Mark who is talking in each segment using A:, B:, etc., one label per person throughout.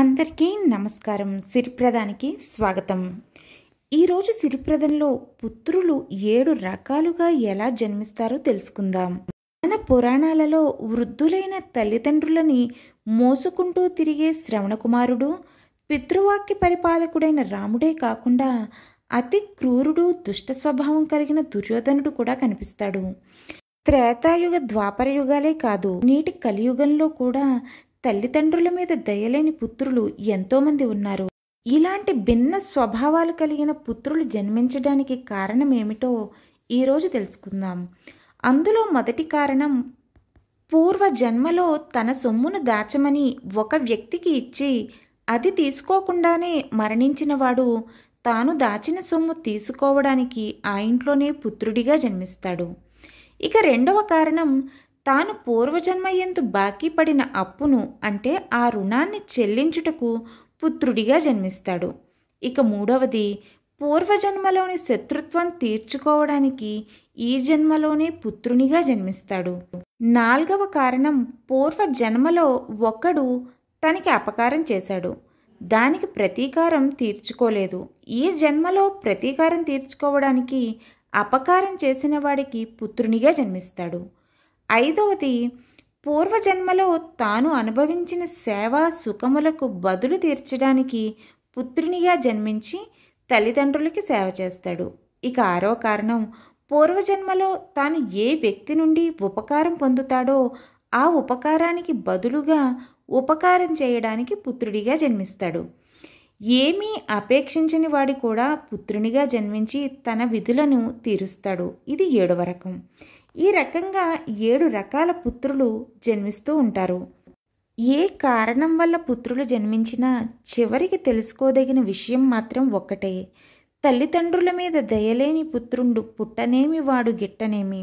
A: అందరికీ నమస్కారం సిరిప్రదానికి స్వాగతం ఈరోజు సిరిప్రదంలో పుత్రులు ఏడు రకాలుగా ఎలా జన్మిస్తారో తెలుసుకుందాం మన పురాణాలలో వృద్ధులైన తల్లిదండ్రులని మోసుకుంటూ తిరిగే శ్రవణకుమారుడు పితృవాక్య పరిపాలకుడైన రాముడే కాకుండా అతి క్రూరుడు దుష్ట స్వభావం కలిగిన దుర్యోధనుడు కూడా కనిపిస్తాడు త్రేతాయుగ ద్వాపర యుగాలే కాదు నేటి కలియుగంలో కూడా తల్లిదండ్రుల మీద దయలేని పుత్రులు ఎంతోమంది ఉన్నారు ఇలాంటి భిన్న స్వభావాలు కలిగిన పుత్రులు జన్మించడానికి కారణమేమిటో ఈరోజు తెలుసుకుందాం అందులో మొదటి కారణం పూర్వ జన్మలో తన సొమ్మును దాచమని ఒక వ్యక్తికి ఇచ్చి అది తీసుకోకుండానే మరణించినవాడు తాను దాచిన సొమ్ము తీసుకోవడానికి ఆ ఇంట్లోనే పుత్రుడిగా జన్మిస్తాడు ఇక రెండవ కారణం తాను పూర్వజన్మ ఎందు బాకీ పడిన అప్పును అంటే ఆ రుణాన్ని చెల్లించుటకు పుత్రుడిగా జన్మిస్తాడు ఇక మూడవది పూర్వజన్మలోని శత్రుత్వం తీర్చుకోవడానికి ఈ జన్మలోనే పుత్రునిగా జన్మిస్తాడు నాల్గవ కారణం పూర్వ జన్మలో ఒకడు తనకి అపకారం చేశాడు దానికి ప్రతీకారం తీర్చుకోలేదు ఈ జన్మలో ప్రతీకారం తీర్చుకోవడానికి అపకారం చేసిన వాడికి పుత్రునిగా జన్మిస్తాడు ఐదవది పూర్వజన్మలో తాను అనుభవించిన సేవా సుఖములకు బదులు తీర్చడానికి పుత్రునిగా జన్మించి తల్లిదండ్రులకి సేవ చేస్తాడు ఇక ఆరో కారణం పూర్వజన్మలో తాను ఏ వ్యక్తి నుండి ఉపకారం పొందుతాడో ఆ ఉపకారానికి బదులుగా ఉపకారం చేయడానికి పుత్రుడిగా జన్మిస్తాడు ఏమీ అపేక్షించని వాడు కూడా పుత్రునిగా జన్మించి తన విధులను తీరుస్తాడు ఇది ఏడవ రకం ఈ రకంగా ఏడు రకాల పుత్రులు జన్మిస్తూ ఉంటారు ఏ కారణం వల్ల పుత్రులు జన్మించినా చివరికి తెలుసుకోదగిన విషయం మాత్రం ఒక్కటే తల్లిదండ్రుల మీద దయలేని పుత్రుండు పుట్టనేమి వాడు గిట్టనేమి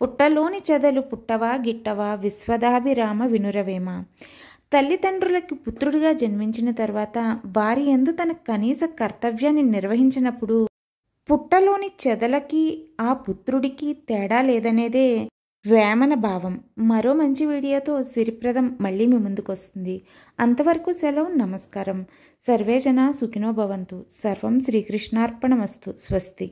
A: పుట్టలోని చెదలు పుట్టవా గిట్టవా విశ్వదాభిరామ వినురవేమ తల్లిదండ్రులకి పుత్రుడిగా జన్మించిన తర్వాత భార్య ఎందు తన కనీస కర్తవ్యాన్ని నిర్వహించినప్పుడు పుట్టలోని చెదలకి ఆ పుత్రుడికి తేడా లేదనేదే వేమన భావం మరో మంచి వీడియోతో సిరిప్రదం మళ్ళీ మీ ముందుకొస్తుంది అంతవరకు సెలవు నమస్కారం సర్వేజన సుఖినో భవంతు సర్వం శ్రీకృష్ణార్పణమస్తు స్వస్తి